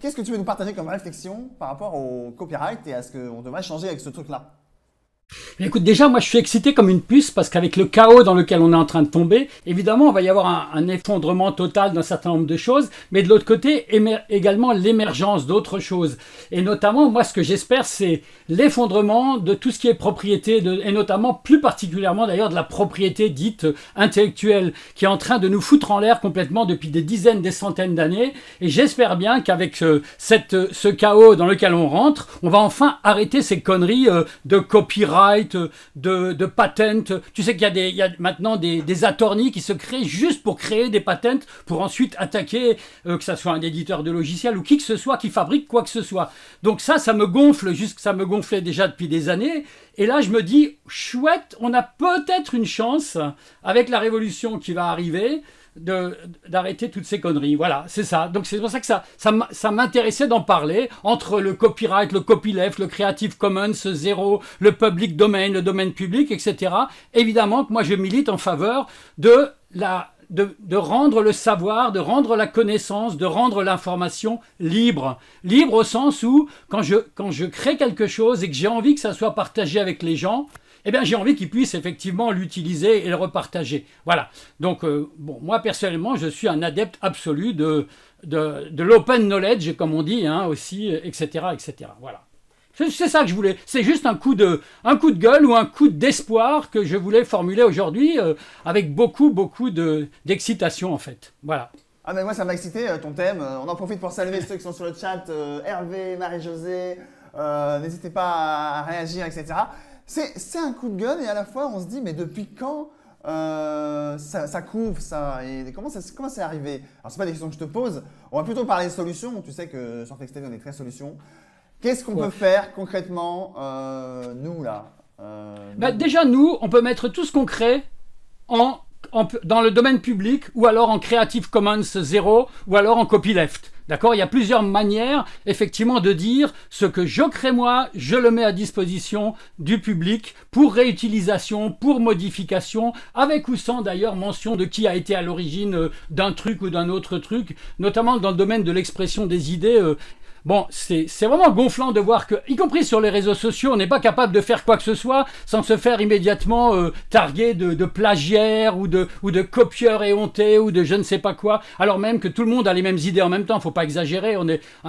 Qu'est-ce que tu veux nous partager comme réflexion par rapport au copyright et à ce qu'on devrait changer avec ce truc-là Écoute, déjà, moi, je suis excité comme une puce parce qu'avec le chaos dans lequel on est en train de tomber, évidemment, on va y avoir un, effondrement total d'un certain nombre de choses, mais de l'autre côté, également l'émergence d'autres choses. Et notamment, moi, ce que j'espère, c'est l'effondrement de tout ce qui est propriété, et notamment, plus particulièrement d'ailleurs, de la propriété dite intellectuelle, qui est en train de nous foutre en l'air complètement depuis des dizaines, des centaines d'années. Et j'espère bien qu'avec euh, euh, ce chaos dans lequel on rentre, on va enfin arrêter ces conneries euh, de copyright euh, de, de Tu sais qu'il y a, maintenant des, des attorneys qui se créent juste pour créer des patentes, pour ensuite attaquer, euh, que ce soit un éditeur de logiciels ou qui que ce soit qui fabrique quoi que ce soit. Donc ça, ça me gonfle, ça me gonflait déjà depuis des années. Et là, je me dis, chouette, on a peut-être une chance avec la révolution qui va arriver d'arrêter toutes ces conneries. Voilà, c'est ça. Donc c'est pour ça que ça, m'intéressait d'en parler entre le copyright, le copyleft, le Creative Commons zéro, le public domain, le domaine public, etc. Évidemment que moi je milite en faveur de rendre le savoir, de rendre la connaissance, de rendre l'information libre. Libre au sens où, quand je crée quelque chose et que j'ai envie que ça soit partagé avec les gens, eh bien j'ai envie qu'ils puissent effectivement l'utiliser et le repartager. Voilà. Donc euh, bon, moi personnellement, je suis un adepte absolu de, de, l'open knowledge, comme on dit hein, aussi, etc., etc. Voilà. C'est ça que je voulais. C'est juste un coup, de, un coup de gueule ou un coup d'espoir que je voulais formuler aujourd'hui euh, avec beaucoup, beaucoup d'excitation en fait. Voilà. Ah moi ça m'a excité euh, ton thème. On en profite pour saluer ceux qui sont sur le chat, Hervé, Marie-Josée. N'hésitez pas à réagir, etc. C'est un coup de gueule et à la fois on se dit mais depuis quand euh, ça, couvre ça et comment ça comment c'est arrivé Alors c'est pas des questions que je te pose. On va plutôt parler de solutions. Tu sais que sur FexTV on est très solutions. Qu'est-ce qu'on peut faire concrètement euh, nous là euh, bah, déjà nous on peut mettre tout ce qu'on crée dans le domaine public ou alors en Creative Commons 0 ou alors en copyleft. D'accord Il y a plusieurs manières, effectivement, de dire ce que je crée moi, je le mets à disposition du public pour réutilisation, pour modification, avec ou sans d'ailleurs mention de qui a été à l'origine euh, d'un truc ou d'un autre truc, notamment dans le domaine de l'expression des idées. Euh, Bon, c'est vraiment gonflant de voir que, y compris sur les réseaux sociaux, on n'est pas capable de faire quoi que ce soit sans se faire immédiatement euh, targuer de, de, plagiaire ou de, ou de copieur éhonté ou de je ne sais pas quoi, alors même que tout le monde a les mêmes idées en même temps, faut pas exagérer, hein,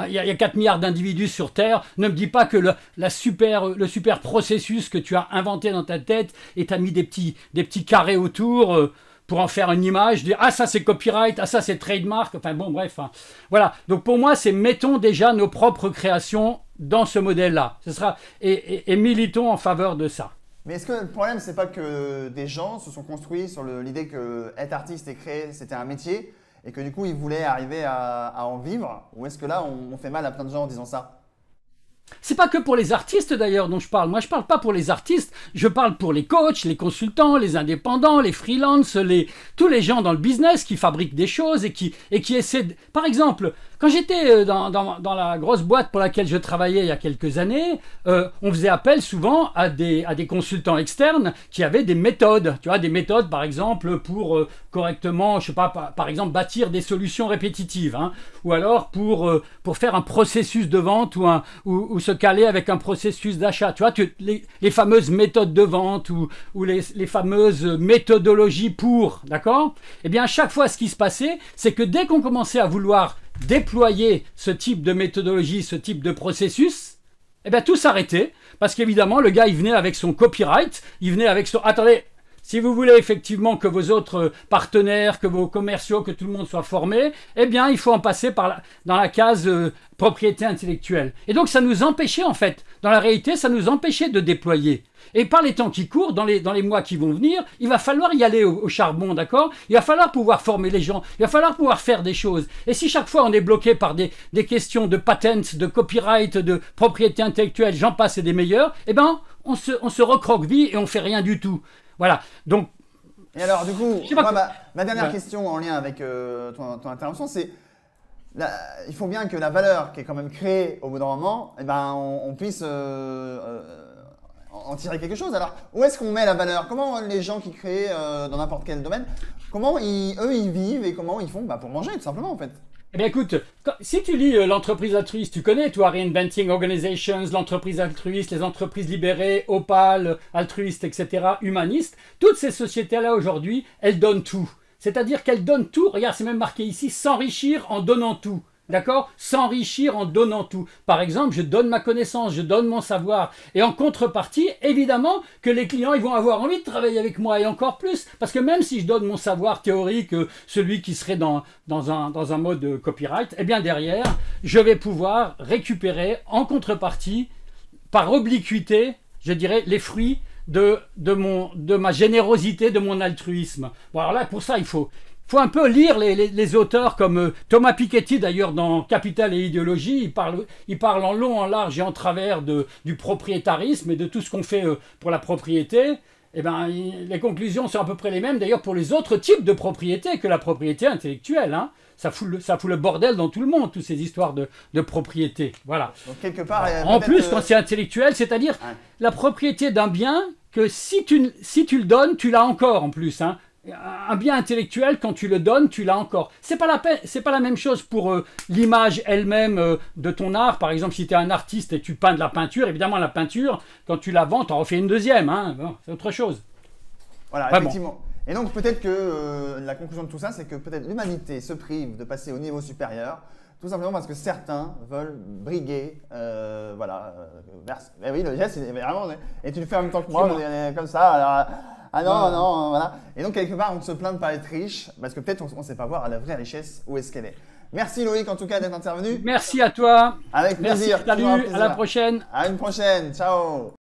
il est, y, a 4 milliards d'individus sur Terre, ne me dis pas que le, la super, le super processus que tu as inventé dans ta tête et t'as mis des petits, des petits carrés autour... Euh, pour en faire une image, dire ah ça c'est copyright, ah ça c'est trademark, enfin bon bref. Hein. Voilà, donc pour moi c'est mettons déjà nos propres créations dans ce modèle-là. Ce sera et, militons en faveur de ça. Mais est-ce que le problème c'est pas que des gens se sont construits sur l'idée que être artiste et créer c'était un métier et que du coup ils voulaient arriver à, en vivre ou est-ce que là on fait mal à plein de gens en disant ça c'est pas que pour les artistes d'ailleurs dont je parle. Moi, je parle pas pour les artistes. Je parle pour les coachs, les consultants, les indépendants, les freelances, les tous les gens dans le business qui fabriquent des choses et qui et qui essaient. Par exemple, quand j'étais euh, dans, dans, la grosse boîte pour laquelle je travaillais il y a quelques années, euh, on faisait appel souvent à des à des consultants externes qui avaient des méthodes. Tu vois, des méthodes par exemple pour euh, correctement, je sais pas, par, exemple bâtir des solutions répétitives, hein, ou alors pour pour faire un processus de vente ou un ou se caler avec un processus d'achat. Tu vois, les, fameuses méthodes de vente ou, les, les, fameuses méthodologies pour, d'accord Eh bien, à chaque fois, ce qui se passait, c'est que dès qu'on commençait à vouloir déployer ce type de méthodologie, ce type de processus, eh bien, tout s'arrêtait. Parce qu'évidemment, le gars, il venait avec son copyright, il venait avec son... Attendez, si vous voulez effectivement que vos autres partenaires, que vos commerciaux, que tout le monde soit formé, eh bien, il faut en passer par dans la case euh, propriété intellectuelle. Et donc, ça nous empêchait, en fait, dans la réalité, ça nous empêchait de déployer. Et par les temps qui courent, dans les, dans les mois qui vont venir, il va falloir y aller au, charbon, d'accord Il va falloir pouvoir former les gens, il va falloir pouvoir faire des choses. Et si chaque fois on est bloqué par des, questions de patents, de copyright, de propriété intellectuelle, j'en passe et des meilleurs, eh ben, on se, on se recroqueville et on fait rien du tout. Voilà. Donc. Et alors, du coup, ma, dernière question en lien avec euh, ton, intervention, c'est. il faut bien que la valeur qui est quand même créée au bout d'un moment, eh ben, on, puisse euh, euh, en tirer quelque chose. Alors, où est-ce qu'on met la valeur Comment les gens qui créent dans n'importe quel domaine, comment eux, ils vivent et comment ils font bah, pour manger, tout simplement, en fait eh bien écoute, si tu lis euh, l'entreprise altruiste, tu connais toi Reinventing Organizations, l'entreprise altruiste, les entreprises libérées, Opal, altruiste, etc., humaniste, toutes ces sociétés-là aujourd'hui, elles donnent tout. C'est-à-dire qu'elles donnent tout, regarde c'est même marqué ici, s'enrichir en donnant tout. D'accord S'enrichir en donnant tout. Par exemple, je donne ma connaissance, je donne mon savoir. Et en contrepartie, évidemment que les clients, ils vont avoir envie de travailler avec moi et encore plus. Parce que même si je donne mon savoir théorique, euh, celui qui serait dans, dans, un, dans un mode euh, copyright, eh bien derrière, je vais pouvoir récupérer en contrepartie, par obliquité, je dirais, les fruits de, de, mon, de ma générosité, de mon altruisme. Bon, alors là, pour ça, il faut, faut un peu lire les, auteurs comme euh, Thomas Piketty d'ailleurs dans Capital et idéologie, il parle, il parle en long, en large et en travers de, du propriétarisme et de tout ce qu'on fait euh, pour la propriété. Eh ben, les conclusions sont à peu près les mêmes d'ailleurs pour les autres types de propriété que la propriété intellectuelle. Hein. Ça, fout le, bordel dans tout le monde, toutes ces histoires de, propriété. Voilà. en plus, euh, quand c'est intellectuel, c'est-à-dire la propriété d'un bien que si tu, si tu le donnes, tu l'as encore en plus. Hein un bien intellectuel, quand tu le donnes, tu l'as encore. C'est pas la c'est pas la même chose pour euh, l'image elle-même euh, de ton art. Par exemple, si tu es un artiste et tu peins de la peinture, évidemment la peinture, quand tu la vends, tu en refais une deuxième. Hein. c'est autre chose. Voilà, effectivement. Et donc peut-être que euh, la conclusion de tout ça, c'est que peut-être l'humanité se prive de passer au niveau supérieur, tout simplement parce que certains veulent briguer, voilà, vers... Mais eh oui, le geste c'est vraiment. Et tu le fais en même temps que moi, comme ça. Alors... Ah non, non, voilà. Et donc, quelque part, on se plaint de pas être riche parce que peut-être on ne sait pas voir à la vraie richesse où est-ce qu'elle est. Merci Loïc, en tout cas, d'être intervenu. Merci à toi. Avec plaisir. Merci, salut, à la prochaine. À une prochaine. Ciao.